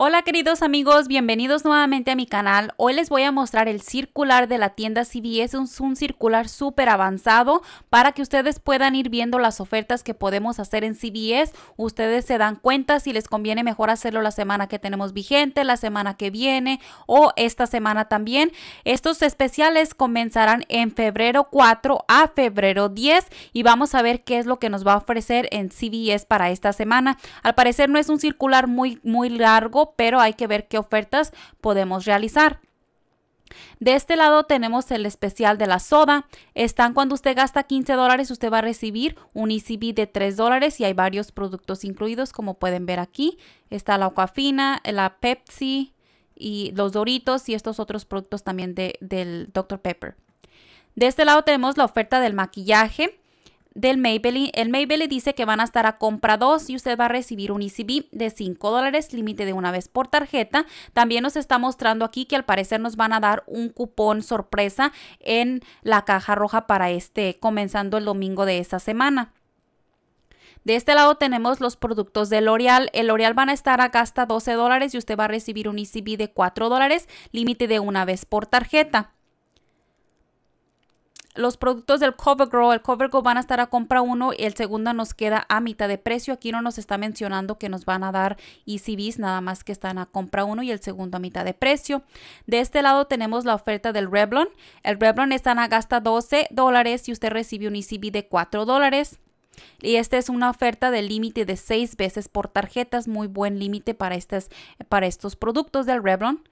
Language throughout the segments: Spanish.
Hola queridos amigos, bienvenidos nuevamente a mi canal. Hoy les voy a mostrar el circular de la tienda CBS. es un circular súper avanzado para que ustedes puedan ir viendo las ofertas que podemos hacer en CBS. Ustedes se dan cuenta si les conviene mejor hacerlo la semana que tenemos vigente, la semana que viene o esta semana también. Estos especiales comenzarán en febrero 4 a febrero 10 y vamos a ver qué es lo que nos va a ofrecer en CBS para esta semana. Al parecer no es un circular muy, muy largo pero hay que ver qué ofertas podemos realizar. De este lado tenemos el especial de la soda. Están cuando usted gasta 15 dólares, usted va a recibir un ECB de 3 dólares y hay varios productos incluidos, como pueden ver aquí. Está la Aquafina, la Pepsi y los Doritos y estos otros productos también del Dr. Pepper. De este lado tenemos la oferta del maquillaje del Maybelline. El Maybelline dice que van a estar a compra 2 y usted va a recibir un ECB de 5 dólares, límite de una vez por tarjeta. También nos está mostrando aquí que al parecer nos van a dar un cupón sorpresa en la caja roja para este, comenzando el domingo de esa semana. De este lado tenemos los productos de L'Oreal. El L'Oreal van a estar a hasta 12 dólares y usted va a recibir un ECB de 4 dólares, límite de una vez por tarjeta los productos del CoverGirl, el CoverGirl van a estar a compra uno y el segundo nos queda a mitad de precio. Aquí no nos está mencionando que nos van a dar ECBs, nada más que están a compra uno y el segundo a mitad de precio. De este lado tenemos la oferta del Revlon. El Revlon está a gasta 12 dólares y usted recibe un ECB de 4 dólares. Y esta es una oferta de límite de 6 veces por tarjetas, muy buen límite para, para estos productos del Revlon.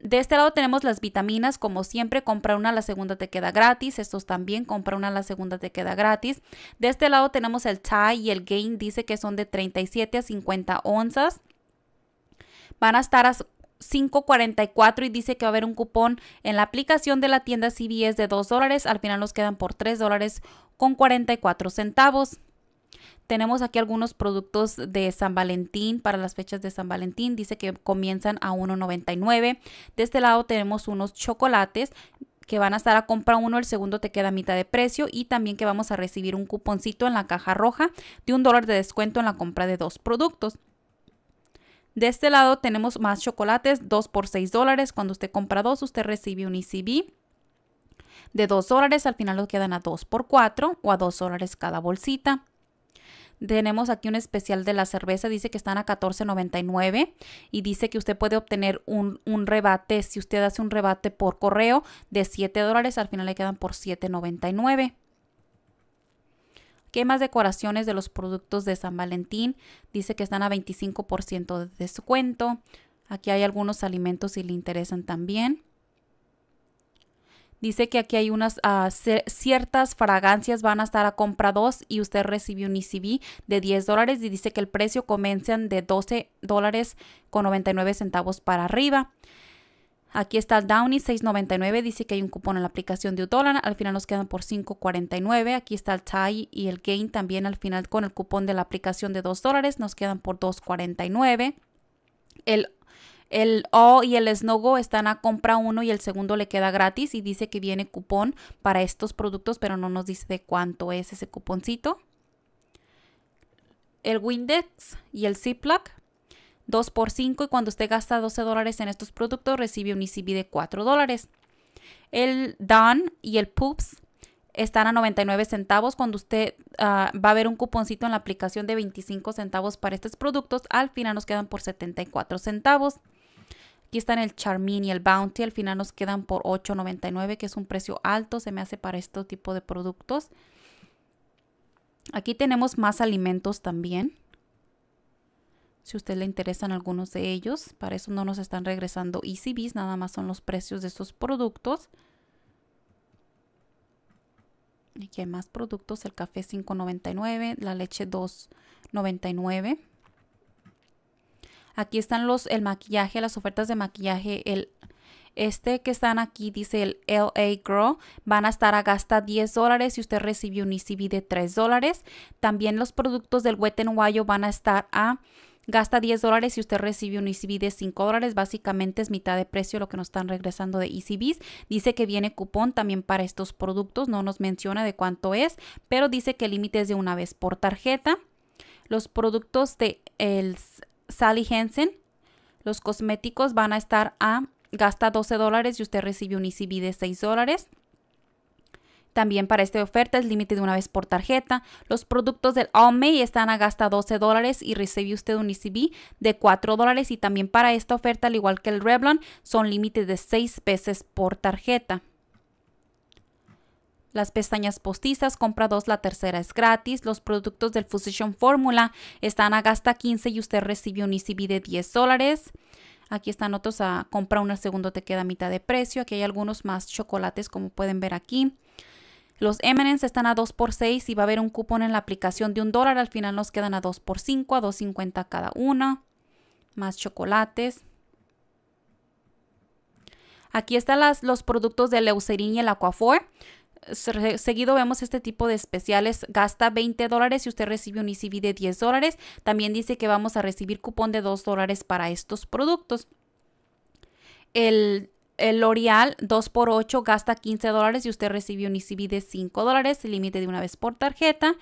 De este lado tenemos las vitaminas, como siempre, compra una, la segunda te queda gratis. Estos también, compra una, la segunda te queda gratis. De este lado tenemos el Thai y el Gain, dice que son de 37 a 50 onzas. Van a estar a 5.44 y dice que va a haber un cupón en la aplicación de la tienda CBS de 2 dólares. Al final nos quedan por 3 dólares con 44 centavos. Tenemos aquí algunos productos de San Valentín para las fechas de San Valentín. Dice que comienzan a 1.99. De este lado tenemos unos chocolates que van a estar a compra uno, el segundo te queda a mitad de precio y también que vamos a recibir un cuponcito en la caja roja de un dólar de descuento en la compra de dos productos. De este lado tenemos más chocolates, dos por 6 dólares. Cuando usted compra dos, usted recibe un ECB de 2 dólares. Al final lo quedan a 2 por 4 o a 2 dólares cada bolsita tenemos aquí un especial de la cerveza, dice que están a $14.99 y dice que usted puede obtener un, un, rebate, si usted hace un rebate por correo de 7 dólares, al final le quedan por $7.99. ¿Qué más decoraciones de los productos de San Valentín? Dice que están a 25% de descuento. Aquí hay algunos alimentos si le interesan también dice que aquí hay unas ah, ciertas fragancias van a estar a compra 2 y usted recibe un ECB de 10 dólares y dice que el precio comienzan de 12 dólares con 99 centavos para arriba. Aquí está el Downy 6.99, dice que hay un cupón en la aplicación de dólar. al final nos quedan por 5.49. Aquí está el TIE y el Gain también al final con el cupón de la aplicación de 2 dólares, nos quedan por 2.49. El el o y el snow están a compra uno y el segundo le queda gratis y dice que viene cupón para estos productos, pero no nos dice de cuánto es ese cuponcito. El Windex y el Ziploc 2 por 5 y cuando usted gasta 12 dólares en estos productos recibe un ECB de 4 dólares. El Dawn y el Poops están a 99 centavos cuando usted ah, va a ver un cuponcito en la aplicación de 25 centavos para estos productos. Al final nos quedan por 74 centavos. Aquí están el Charmin y el Bounty. Al final nos quedan por $8.99, que es un precio alto, se me hace para este tipo de productos. Aquí tenemos más alimentos también. Si a usted le interesan algunos de ellos, para eso no nos están regresando ECBs, nada más son los precios de estos productos. Aquí hay más productos, el café 5.99, la leche 2.99. Aquí están los, el maquillaje, las ofertas de maquillaje, el... Este que están aquí dice el LA Grow. Van a estar a gasta 10 dólares si usted recibe un ECB de 3 dólares. También los productos del Wet n van a estar a gasta 10 dólares si usted recibe un ECB de 5 dólares. Básicamente es mitad de precio lo que nos están regresando de ECBs. Dice que viene cupón también para estos productos. No nos menciona de cuánto es, pero dice que el límite es de una vez por tarjeta. Los productos de el Sally Henson, Los cosméticos van a estar a gasta 12 dólares y usted recibe un ECB de 6 dólares. También para esta oferta es límite de una vez por tarjeta. Los productos del May están a gasta 12 dólares y recibe usted un ECB de 4 dólares. Y también para esta oferta, al igual que el Revlon, son límites de 6 veces por tarjeta. Las pestañas postizas, compra dos, la tercera es gratis. Los productos del Fusion Formula están a gasta 15 y usted recibe un ECB de 10 dólares. Aquí están otros a ah, compra uno, el segundo te queda a mitad de precio. Aquí hay algunos más chocolates como pueden ver aquí. Los M&M's están a 2 por 6 y va a haber un cupón en la aplicación de un dólar. Al final nos quedan a 2 por 5, a 2.50 cada una. Más chocolates. Aquí están los productos de Leucerin y el Aquafor seguido vemos este tipo de especiales. Gasta 20 dólares y usted recibe un ICB e de 10 dólares. También dice que vamos a recibir cupón de 2 dólares para estos productos. El, el L'Oreal 2x8 gasta 15 dólares y usted recibe un ECB de 5 dólares, límite de una vez por tarjeta.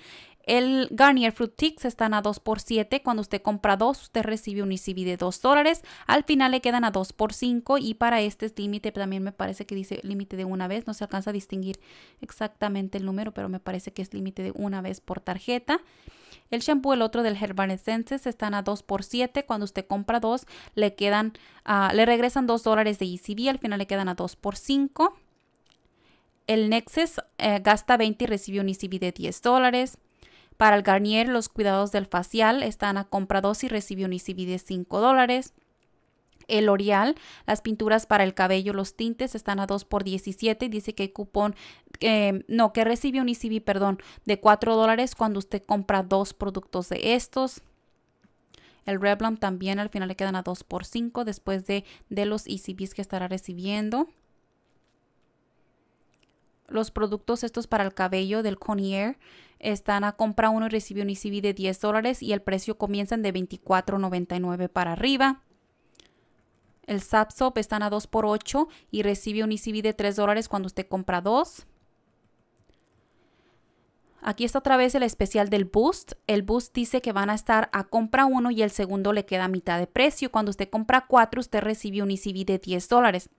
El Garnier Fruit Ticks están a 2 por 7. Cuando usted compra dos, usted recibe un ECB de 2 dólares. Al final le quedan a 2 por 5 y para este límite también me parece que dice límite de una vez. No se alcanza a distinguir exactamente el número, pero me parece que es límite de una vez por tarjeta. El shampoo, el otro del Essences, están a 2 por 7. Cuando usted compra dos, le quedan, ah, le regresan 2 dólares de ECB. Al final le quedan a 2 por 5. El Nexus eh, gasta 20 y recibe un ECB de 10 dólares. Para el Garnier, los cuidados del facial están a compra 2 y recibe un ICB de 5 dólares. El L'Oreal, las pinturas para el cabello, los tintes están a 2 por 17. Dice que cupón, eh, no, que recibe un ICB, perdón, de 4 dólares cuando usted compra dos productos de estos. El Revlon también al final le quedan a 2 por 5 después de, de los ECBs que estará recibiendo los productos estos para el cabello del Conier están a compra uno y recibe un ECB de 10 dólares y el precio comienzan de $24.99 para arriba. El Sapsop están a 2 por 8 y recibe un ECB de 3 dólares cuando usted compra dos. Aquí está otra vez el especial del Boost. El Boost dice que van a estar a compra uno y el segundo le queda a mitad de precio. Cuando usted compra cuatro, usted recibe un ECB de 10 dólares.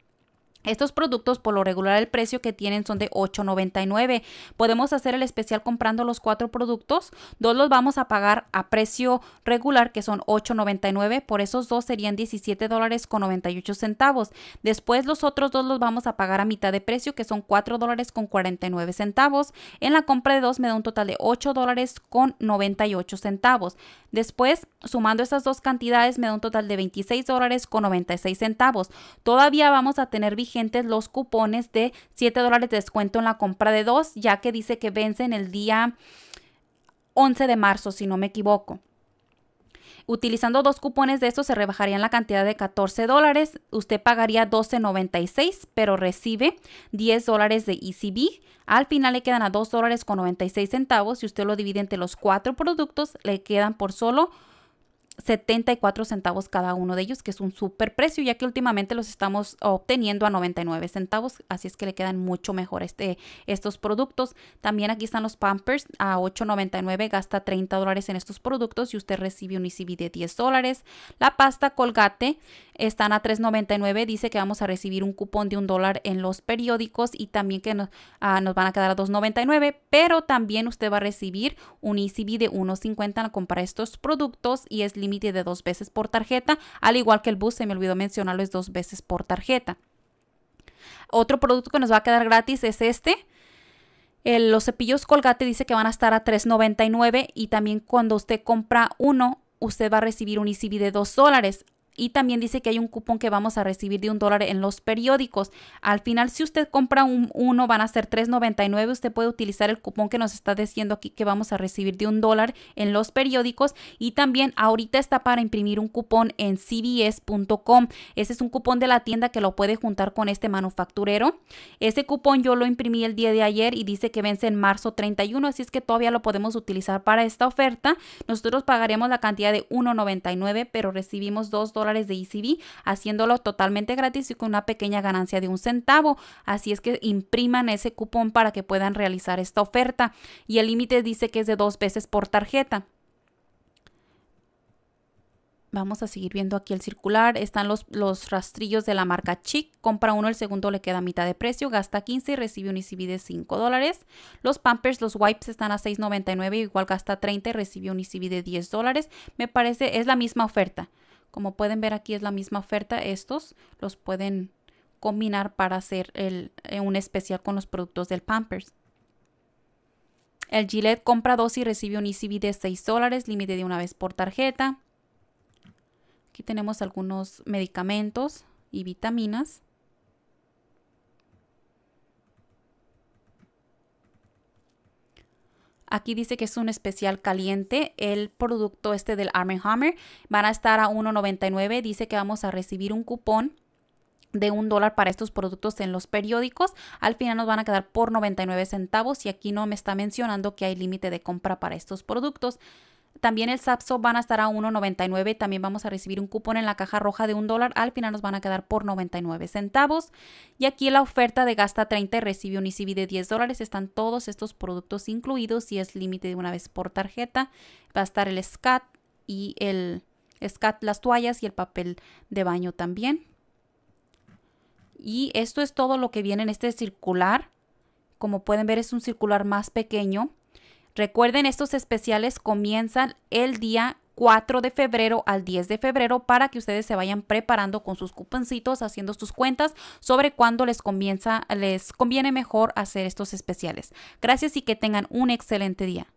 Estos productos por lo regular el precio que tienen son de $8.99. Podemos hacer el especial comprando los cuatro productos. Dos los vamos a pagar a precio regular que son $8.99. Por esos dos serían $17.98. Después los otros dos los vamos a pagar a mitad de precio que son $4.49. En la compra de dos me da un total de $8.98. Después sumando esas dos cantidades me da un total de $26.96. Todavía vamos a tener vigilancia los cupones de 7 dólares de descuento en la compra de dos, ya que dice que en el día 11 de marzo, si no me equivoco. Utilizando dos cupones de estos se rebajaría la cantidad de 14 dólares. Usted pagaría 12.96, pero recibe 10 dólares de ECB. Al final le quedan a 2 dólares con 96 centavos. Si usted lo divide entre los cuatro productos, le quedan por solo 74 centavos cada uno de ellos, que es un super precio, ya que últimamente los estamos obteniendo a 99 centavos, así es que le quedan mucho mejor este, estos productos. También aquí están los Pampers a 8.99, gasta 30 dólares en estos productos y usted recibe un ECB de 10 dólares. La pasta Colgate están a 3.99, dice que vamos a recibir un cupón de un dólar en los periódicos y también que nos, ah, nos van a quedar a 2.99, pero también usted va a recibir un ECB de 1.50 al comprar estos productos y es limitado de dos veces por tarjeta, al igual que el bus, se me olvidó mencionarlo, es dos veces por tarjeta. Otro producto que nos va a quedar gratis es este. los cepillos colgate dice que van a estar a $3.99 y también cuando usted compra uno, usted va a recibir un ECB de 2 dólares y también dice que hay un cupón que vamos a recibir de un dólar en los periódicos. Al final, si usted compra un, uno, van a ser $3.99. Usted puede utilizar el cupón que nos está diciendo aquí que vamos a recibir de un dólar en los periódicos. Y también ahorita está para imprimir un cupón en cbs.com. Ese es un cupón de la tienda que lo puede juntar con este manufacturero. Ese cupón yo lo imprimí el día de ayer y dice que vence en marzo 31, así es que todavía lo podemos utilizar para esta oferta. Nosotros pagaremos la cantidad de $1.99, pero recibimos $2 de ECB, haciéndolo totalmente gratis y con una pequeña ganancia de un centavo. Así es que impriman ese cupón para que puedan realizar esta oferta. Y el límite dice que es de dos veces por tarjeta vamos a seguir viendo aquí el circular. Están los, rastrillos de la marca Chic. Compra uno, el segundo le queda a mitad de precio. Gasta 15 y recibe un ECB de 5 dólares. Los Pampers, los wipes están a 6.99. Igual gasta 30 y recibe un ECB de 10 dólares. Me parece, es la misma oferta. Como pueden ver aquí es la misma oferta. Estos los pueden combinar para hacer el, eh, un especial con los productos del Pampers. El Gillette compra dos y recibe un ECB de 6 dólares, límite de una vez por tarjeta. Aquí tenemos algunos medicamentos y vitaminas. Aquí dice que es un especial caliente. El producto este del Arm Hammer van a estar a $1.99. Dice que vamos a recibir un cupón de un dólar para estos productos en los periódicos. Al final nos van a quedar por 99 centavos y aquí no me está mencionando que hay límite de compra para estos productos. También el SAPSO van a estar a 1.99. También vamos a recibir un cupón en la caja roja de 1 dólar. Al final nos van a quedar por 99 centavos. Y aquí la oferta de gasta 30 recibe un ECB de 10 dólares. Están todos estos productos incluidos y es límite de una vez por tarjeta. Va a estar el SCAT y el SCAT, las toallas y el papel de baño también. Y esto es todo lo que viene en este circular. Como pueden ver es un circular más pequeño Recuerden, estos especiales comienzan el día 4 de febrero al 10 de febrero para que ustedes se vayan preparando con sus cuponcitos, haciendo sus cuentas sobre cuándo les les conviene mejor hacer estos especiales. Gracias y que tengan un excelente día.